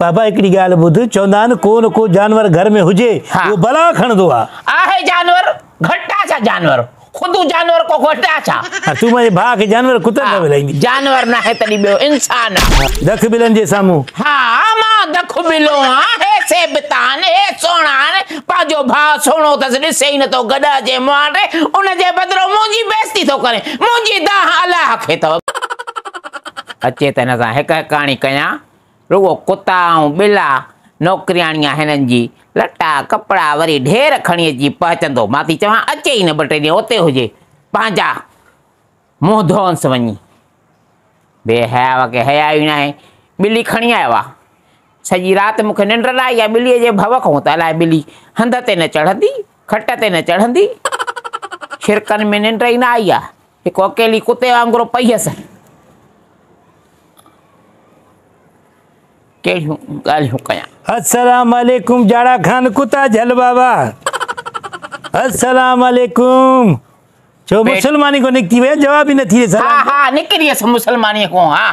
بابا ایکڑی گال بدھ چوندان کون کو جانور گھر میں ہوجے ہاں۔ وہ بلا کھن دوا آہے جانور گھٹا چا جانور خودو جانور کو گھٹا چا ہاں، تو مے بھا کے جانور کتے نہ ملیں جانور نہ ہے تڑی بیو انسان دکھ بلن جے سامو ہاں ماں دکھ بلو آہے سے بتان اے سونا نے پاجو بھا سونو تس دسے ہی نہ تو گدا جے مارے ان جے بدرو مونجی بیستی تو کرے مونجی دا اللہ کھے تو اچے تے نہ ہے کہانی کیاں رو کاؤں بلا نوکریانی لٹا کپڑا ویری ڈیر کھڑی پہچدیں چاہ اچ نٹ اتنے ہوجی موہ دس ون بے حیا کہ حیاں نہ بل کھائی آیا سجی رات نہ آئی ہے بل ختم الد تی کٹندی چھڑکن میں نہ آئی ایک اکیلی وغیرہ پئی ہس السلام علیکم جاڑا خان کتا جھل بابا السلام علیکم جو مسلمانی کو نکتی ہوئے جواب ہی نہ تھی ہاں ہاں نکتی ہے سب مسلمانی کو ہاں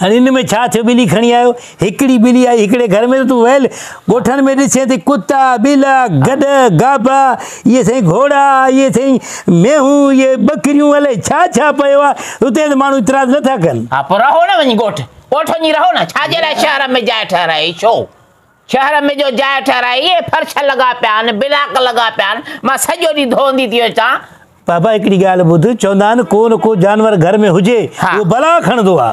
ہاں ان میں چھا چھ بلی کھڑی آیا ہکڑی بلی آئی ہکڑے گھر میں تو ویل گوٹھن میں ڈسے تھے کتا بلا گڈ گابا یہ سہی گھوڑا یہ سہی میہوں یہ بکریوں والے چھا چھا پے وا تے مانو اعتراض نہ تھا کن اپ رہو نا ونی گوٹھ اوٹھو نی رہو نا چھا جلا شہر میں جائے ٹھہرا ہے شو شہر میں جو جائے ٹھہرا ہے یہ فرش لگا پیان بلاک لگا پیان ماں سجو دی دھوندی تھی چا بابا ایکڑی گال بدھ چوندان کون کو جانور گھر میں ہوجے وہ بلا کھن دوا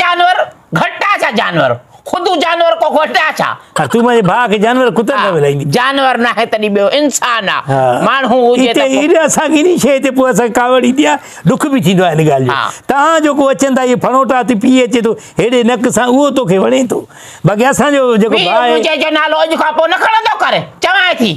جانور گھٹا چھا جانور خود جانور کو گھٹا چھا تو مجھے بھا کے جانور کتا نہ ملائیں گی جانور نہ ہے تنی بیو انسانا مان ہوں ہوجے تا ہی رہا سا کی نہیں شہتے پو اسا کاوڑی دیا دکھ بھی تھی دو آئے لگال جو تاہاں جو کو اچھن تھا یہ پھنوٹا تھی پی اچھے تو ہیڑے نک سا وہ تو کھے بڑھیں تو باقی اسا جو جو کو بھائے مجھے جو نالو اج کھا پو نکھڑا دو کرے چمائے تھی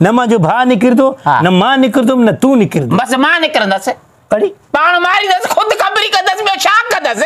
نہ جو بھا نکرد نہ ماں نکر نہ تو نکر سے کڑی پان ماری دس خود خبری کا دس بیو شاک کا دس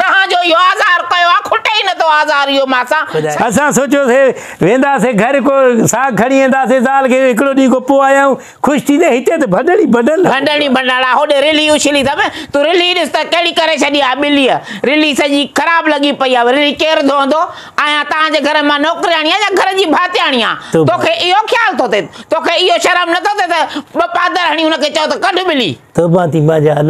کہاں جو یو آزار کہو کھٹے ہی نہ تو آزار یو ماسا اسا سوچو سے ویندا سے گھر کو ساگ کھڑی ویندا سے زال کے اکڑو دی کو پو آیا ہوں خوش تھی دے ہتے تے بھڈڑی بھڈل بھڈڑی بھڈڑا ہو دے ریلی اوشلی تھا تو ریلی دس تا کیڑی کرے چھڈی ا بلی ریلی سجی خراب لگی پئی ا ریلی کیر دو دو آیا تا جے گھر ما نوکری آنی یا گھر جی بھاتیانی تو کہ ایو خیال تو تے تو کہ ایو شرم نہ تو تے پادر ہنی ان کے چا تو کڈ بلی تو باتیں ماجا الا